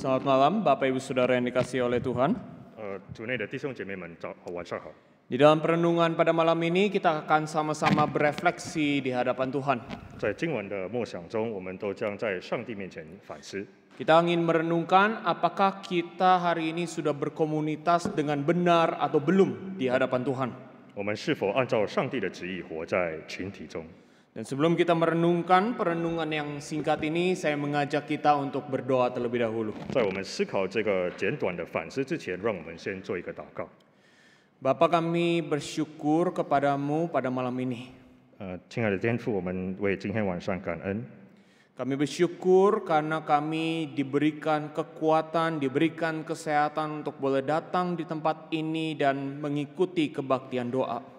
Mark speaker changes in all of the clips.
Speaker 1: Selamat malam, Bapak Ibu Saudara yang dikasih oleh Tuhan. Eh, di dalam perenungan pada malam ini kita akan sama-sama berefleksi di hadapan Tuhan. Kita ingin merenungkan apakah kita hari ini sudah berkomunitas dengan benar atau belum di hadapan Tuhan. 我们是否按照上帝的旨意活在群体中？dan sebelum kita merenungkan perenungan yang singkat ini, saya mengajak kita untuk berdoa terlebih dahulu. Bapak kami bersyukur kepadamu pada malam ini. Kami bersyukur karena kami diberikan kekuatan, diberikan kesehatan untuk boleh datang di tempat ini dan mengikuti kebaktian doa.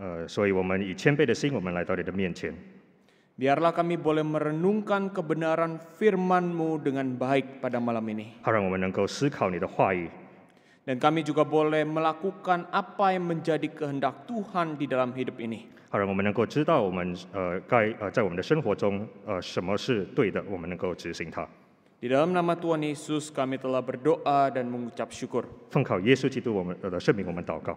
Speaker 1: 呃，所以我们以谦卑的心，我们来到你的面前。biarlah kami boleh merenungkan kebenaran firmanMu dengan baik pada malam ini。dan kami juga boleh melakukan apa yang menjadi kehendak Tuhan di dalam hidup ini。di dalam nama Tuhan Yesus kami telah berdoa dan mengucap syukur。奉靠耶稣基督，我们的圣名，我们祷告。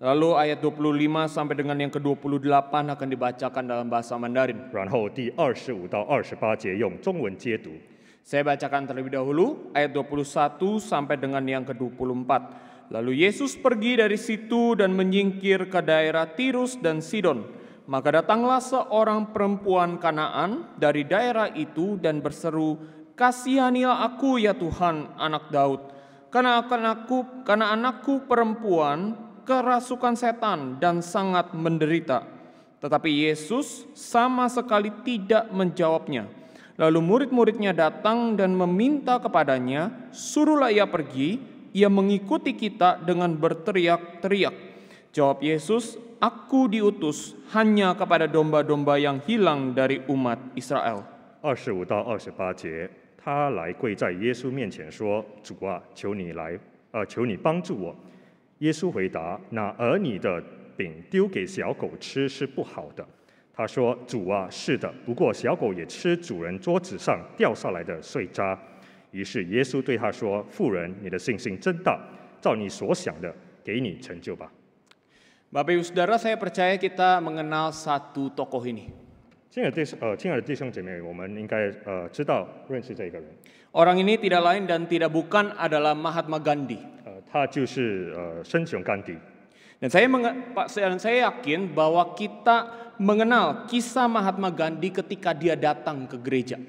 Speaker 1: Lalu ayat 25 sampai dengan yang ke-28 akan dibacakan dalam bahasa Mandarin. 然后第25到28 saya bacakan terlebih dahulu ayat 21 sampai dengan yang ke-24. Lalu Yesus pergi dari situ dan menyingkir ke daerah Tirus dan Sidon. Maka datanglah seorang perempuan Kanaan dari daerah itu dan berseru, "Kasihanilah aku ya Tuhan, anak Daud, karena akan aku karena anakku perempuan kerasukan setan dan sangat menderita. Tetapi Yesus sama sekali tidak menjawabnya. Lalu murid-muridnya datang dan meminta kepadanya, "Suruhlah ia pergi." Ia mengikuti kita dengan berteriak-teriak. Jawab Yesus, "Aku diutus hanya kepada domba-domba yang hilang dari umat Israel." 25到28节，他来跪在耶稣面前说：“主啊，求你来，呃，求你帮助我。”耶稣回答：“拿儿女的饼丢给小狗吃是不好的。”他说：“主啊，是的，不过小狗也吃主人桌子上掉下来的碎渣。”于是耶稣对他说：“富人，你的信心真大，照你所想的给你成就吧。”Bapak Ibu Saudara, saya percaya kita mengenal satu tokoh ini. Orang ini tidak lain dan tidak bukan adalah Mahatma Gandhi. 它就是呃深穷甘地。Dan saya yakin bahwa kita mengenal kisah Mahatma Gandhi ketika dia datang ke gereja.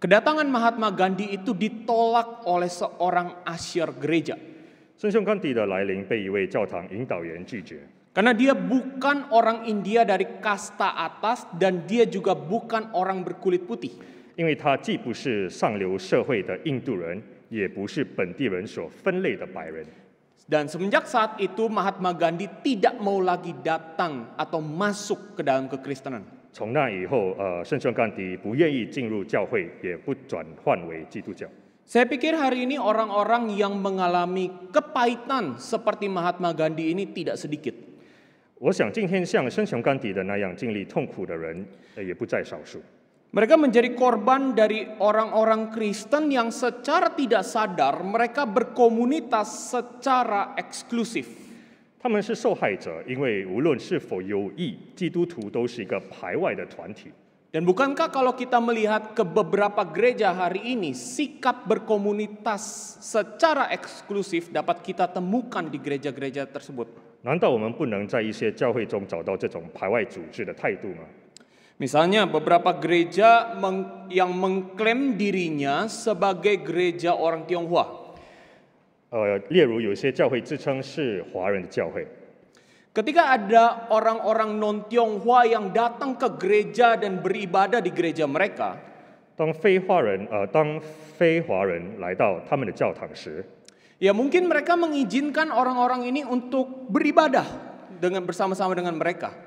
Speaker 1: Kedatangan Mahatma Gandhi itu ditolak oleh seorang asyir gereja. Karena dia bukan orang India dari kasta atas dan dia juga bukan orang berkulit putih. 因为他既不是上流社会的印度人，也不是本地人所分类的白人。Dan sejak m e n saat itu Mahatma Gandhi tidak mau lagi datang atau masuk ke dalam ke Kristenan。从那以后，呃，圣雄甘地不愿意进入教会，也不转换为基督教。Saya pikir hari ini orang-orang yang mengalami kepahitan seperti Mahatma Gandhi ini tidak sedikit。我想今天像圣雄甘地的那样经历痛苦的人，也不在少数。Mereka menjadi korban dari orang-orang Kristen yang secara tidak sadar mereka berkomunitas secara eksklusif. Dan bukankah kalau kita melihat ke beberapa gereja hari ini, sikap berkomunitas secara eksklusif dapat kita temukan di gereja-gereja tersebut? 难道我们不能在一些教会中找到这种排外组织的态度吗？Misalnya beberapa gereja yang mengklaim dirinya sebagai gereja orang Tionghoa. Uh, Ketika ada orang-orang non Tionghoa yang datang ke gereja dan beribadah di gereja mereka, uh, ya mungkin mereka mengizinkan orang-orang ini untuk beribadah dengan bersama-sama dengan mereka。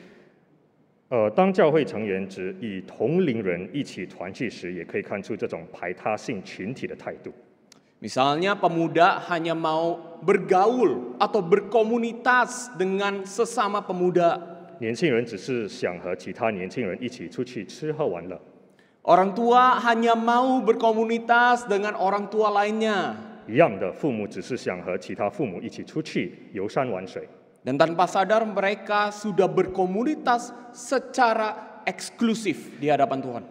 Speaker 1: 呃，当教会成员只与同龄人一起团聚时，也可以看出这种排他性群体的态度。Misalnya pemuda hanya mau bergaul atau berkomunitas dengan sesama pemuda。年轻人只是想和其他年轻人一起出去吃喝玩乐。Orang tua hanya mau berkomunitas dengan orang tua lainnya。一样的，父母只是想和其他父母一起出去游山玩水。Dan tanpa sadar mereka sudah berkomunitas secara eksklusif di hadapan Tuhan.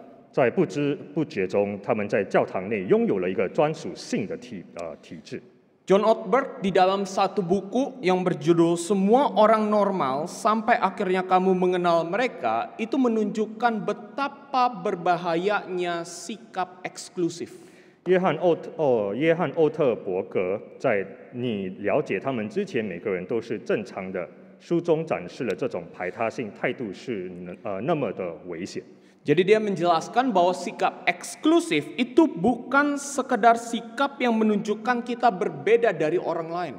Speaker 1: John Ortberg di dalam satu buku yang berjudul Semua Orang Normal Sampai Akhirnya Kamu Mengenal Mereka itu menunjukkan betapa berbahayanya sikap eksklusif. 约翰·奥特·哦，约翰·奥特伯格在你了解他们之前，每个人都是正常的。书中展示了这种排他性态度是呃那么的危险。Jadi dia menjelaskan bahwa sikap eksklusif itu bukan sekadar sikap yang menunjukkan kita berbeda dari orang lain。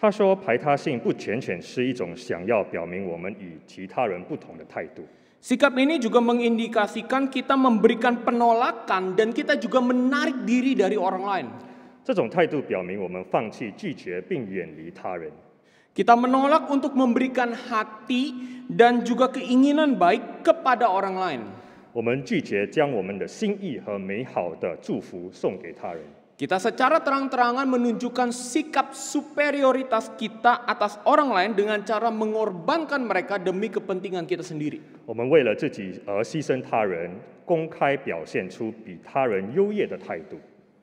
Speaker 1: 他说排他性不全全是一种想要表明我们与其他人不同的态度。Sikap ini juga mengindikasikan kita memberikan penolakan dan kita juga menarik diri dari orang lain. Kita menolak untuk memberikan hati dan juga keinginan baik kepada orang lain. 我们拒绝将我们的心意和美好的祝福送给他人。kita secara terang-terangan menunjukkan sikap superioritas kita atas orang lain dengan cara mengorbankan mereka demi kepentingan kita sendiri.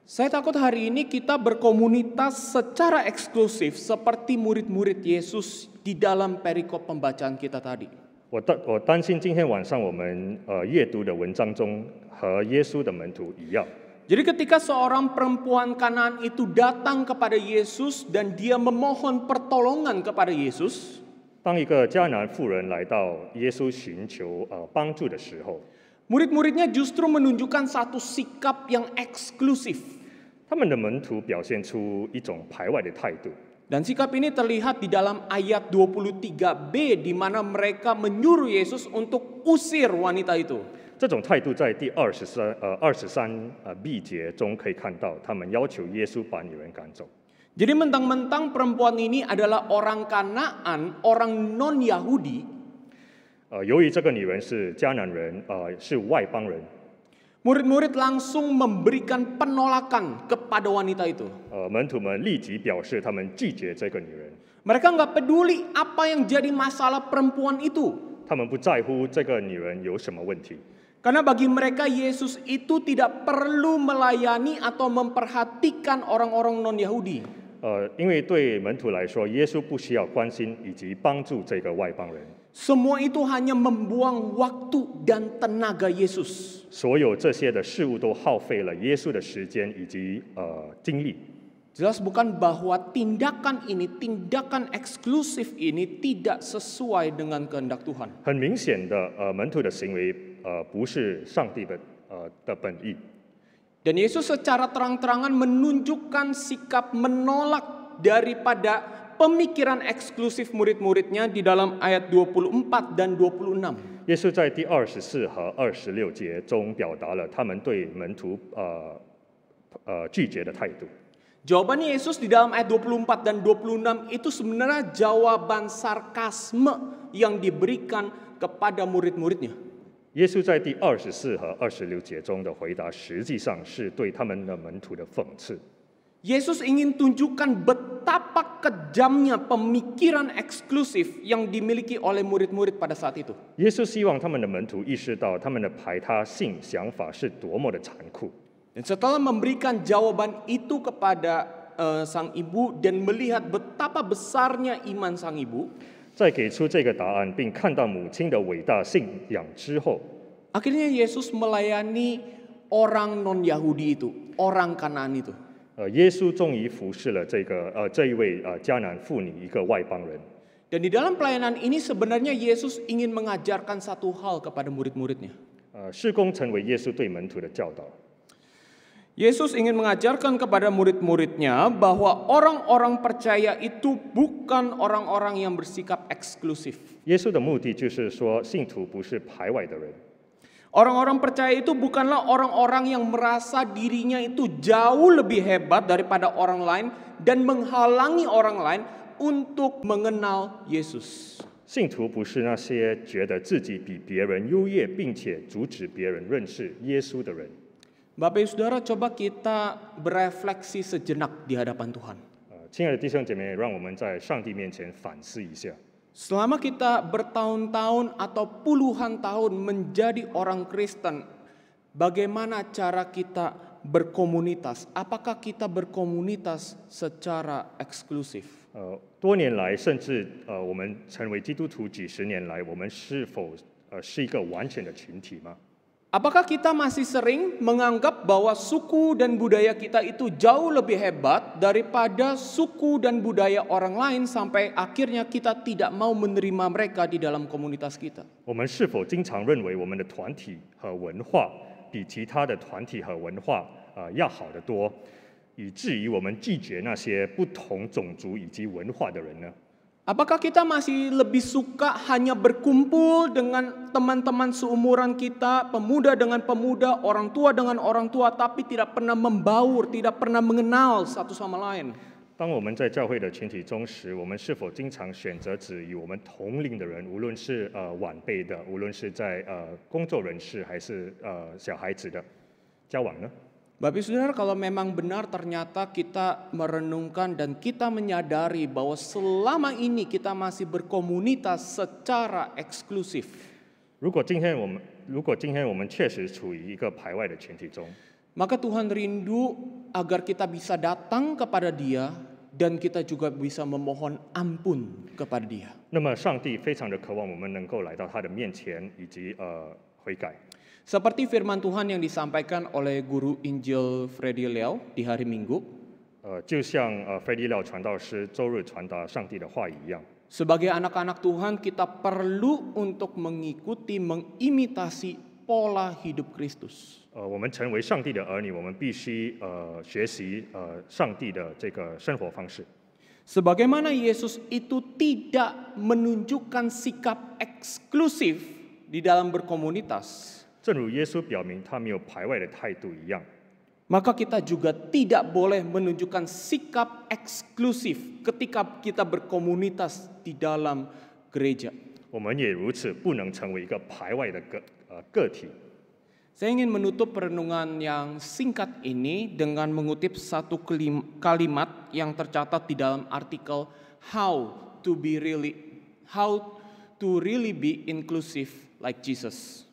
Speaker 1: Saya takut hari ini kita berkomunitas secara eksklusif seperti murid-murid Yesus di dalam perikop pembacaan kita tadi. 我担我担心今天晚上我们呃阅读的文章中和耶稣的门徒一样。jadi ketika seorang perempuan kanan itu datang kepada Yesus dan dia memohon pertolongan kepada Yesus, murid muridnya justru menunjukkan satu sikap yang eksklusif Dan sikap ini terlihat di dalam ayat 23b di mana mereka menyuruh Yesus untuk usir wanita itu. 这种态度在第二十三呃二十三啊，密节中可以看到，他们要求耶稣把女人赶走。jadi mentang-mentang perempuan ini adalah orang kanaan, orang non yahudi. 呃，由于这个女人是迦南人，啊，是外邦人。murid-murid langsung memberikan penolakan kepada wanita itu. 呃，门徒们立即表示他们拒绝这个女人。mereka nggak peduli apa yang jadi masalah perempuan itu. 他们不在乎这个女人有什么问题。Karena bagi mereka Yesus itu tidak perlu melayani atau memperhatikan orang-orang non-Yahudi. Uh, Semua itu hanya membuang waktu dan tenaga Yesus. Jelas bukan bahwa tindakan ini, tindakan eksklusif ini tidak sesuai dengan kehendak Tuhan. 很明显的，呃，门徒的行为呃不是上帝本呃的本意。Dan Yesus secara terang-terangan menunjukkan sikap menolak daripada pemikiran eksklusif murid-muridnya di dalam ayat 24 dan 26. 耶稣在第二十四和二十六节中表达了他们对门徒呃呃拒绝的态度。Jawabannya Yesus di dalam ayat 24 dan 26 itu sebenarnya jawaban sarkasme yang diberikan kepada murid-muridnya. 耶稣在第二十四和二十六节中的回答，实际上是对他们的门徒的讽刺。Jesus ingin tunjukkan betapa kejamnya pemikiran eksklusif yang dimiliki oleh murid-murid pada saat itu。y e s u s 希望他们的门徒意识到他们的排他性想法是多么的残酷。Setelah memberikan jawaban itu kepada sang ibu dan melihat betapa besarnya iman sang ibu。在给出这个答案，并看到母亲的伟大信仰之后，Akhirnya Yesus melayani orang non Yahudi itu, orang Canaan itu. 呃，耶稣终于服侍了这个呃这一位呃迦南妇女，一个外邦人。Dan di dalam pelayanan ini sebenarnya Yesus ingin mengajarkan satu hal kepada murid-muridnya. 呃，施工成为耶稣对门徒的教导。Yesus ingin mengajarkan kepada murid-muridnya bahwa orang-orang percaya itu bukan orang-orang yang bersikap eksklusif. Orang-orang percaya itu bukanlah orang-orang yang merasa dirinya itu jauh lebih hebat daripada orang lain dan menghalangi orang lain untuk mengenal Yesus. 信徒不是那些觉得自己比别人优越，并且阻止别人认识耶稣的人。Bapak Ibu Saudara, coba kita berefleksi sejenak di hadapan Tuhan. Uh, Selama kita bertahun-tahun atau puluhan tahun menjadi orang Kristen, bagaimana cara kita berkomunitas? Apakah kita berkomunitas secara eksklusif? 呃，多年来，甚至呃，我们成为基督徒几十年来，我们是否呃是一个完全的群体吗？Uh, Apakah kita masih sering menganggap bahwa suku dan budaya kita itu jauh lebih hebat daripada suku dan budaya orang lain sampai akhirnya kita tidak mau menerima mereka di dalam komunitas kita? Apakah kita masih lebih suka hanya berkumpul dengan teman-teman seumuran kita, pemuda dengan pemuda, orang tua dengan orang tua, tapi tidak pernah membaur, tidak pernah mengenal satu sama lain? 当我们在教会的群体中时，我们是否经常选择只与我们同龄的人，无论是呃晚辈的，无论是在呃工作人士还是呃小孩子的交往呢？Bapak Saudara, kalau memang benar ternyata kita merenungkan dan kita menyadari bahwa selama ini kita masih berkomunitas secara eksklusif. maka Tuhan rindu agar kita bisa datang kepada Dia dan kita juga bisa memohon ampun kepada Dia. 那么，上帝非常的渴望我们能够来到他的面前，以及呃悔改。seperti firman Tuhan yang disampaikan oleh guru Injil Freddy Liao di hari Minggu. Uh, uh, Sebagai anak anak-anak Tuhan kita perlu untuk mengikuti mengimitasi pola hidup Kristus. Uh, Sebagaimana Yesus itu tidak menunjukkan sikap eksklusif di dalam berkomunitas. Maka kita juga tidak boleh menunjukkan sikap eksklusif ketika kita berkomunitas di dalam gereja. Saya ingin menutup perenungan yang singkat ini dengan mengutip satu kalimat yang tercatat di dalam artikel How to be really How to really be inclusive like Jesus.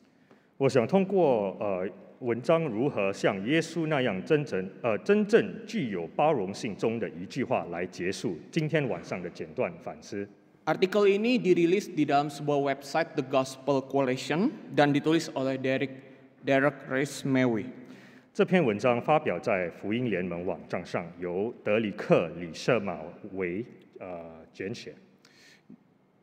Speaker 1: 我想通过呃文章如何像耶稣那样真诚呃真正具有包容性中的一句话来结束今天晚上的简短反思。Artikel ini dirilis di dalam sebuah website The Gospel Coalition dan ditulis oleh Derek Derek Rasmawi。这篇文章发表在福音联盟网站上，由德里克里舍马维呃撰写。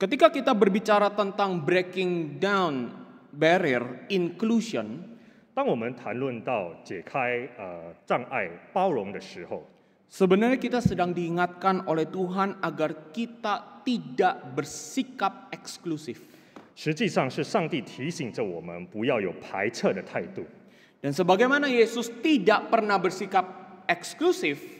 Speaker 1: Ketika kita berbicara tentang breaking down barrier inclusion，当我们谈论到解开呃障碍包容的时候，sebenarnya kita sedang diingatkan oleh Tuhan agar kita tidak bersikap eksklusif。实际上是上帝提醒着我们不要有排斥的态度。Dan sebagaimana Yesus tidak pernah bersikap eksklusif。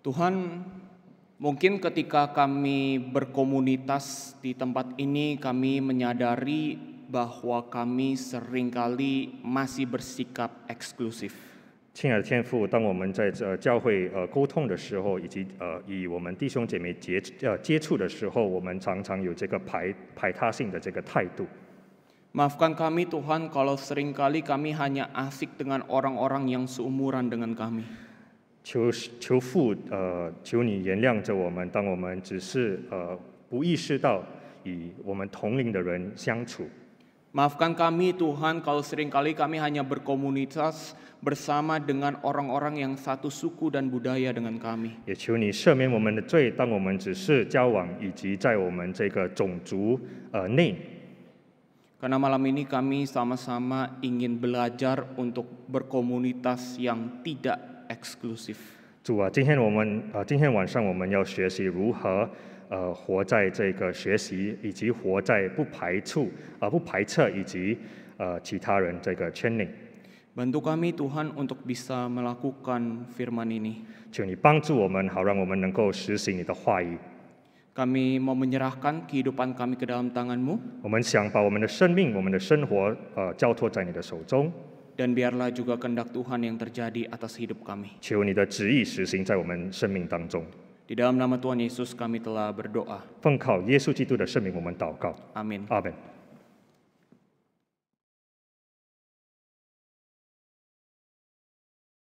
Speaker 1: Tuhan, mungkin ketika kami berkomunitas di tempat ini, kami menyadari bahwa kami seringkali masih bersikap eksklusif. maafkan kami Tuhan kalau seringkali kami hanya asik dengan orang-orang yang seumuran dengan kami. 求求父呃，求你原谅着我们，当我们只是呃不意识到与我们同龄的人相处。Maafkan kami Tuhan kalau seringkali kami hanya berkomunitas bersama dengan orang-orang yang satu suku dan budaya dengan kami. Karena malam ini kami sama-sama ingin belajar untuk berkomunitas yang tidak 主啊，今天我们啊，今天晚上我们要学习如何呃活在这个学习，以及活在不排处啊不排斥以及呃其他人这个圈内。Bantu kami Tuhan untuk bisa melakukan firman ini. 求你帮助我们，好让我们能够实行你的话语。Kami mau menyerahkan kehidupan kami ke dalam tanganMu. 我们想把我们的生命、我们的生活啊交托在你的手中。dan biarlah juga kehendak Tuhan yang terjadi atas hidup kami. Di dalam nama Tuhan Yesus kami telah berdoa. Amin. Amin.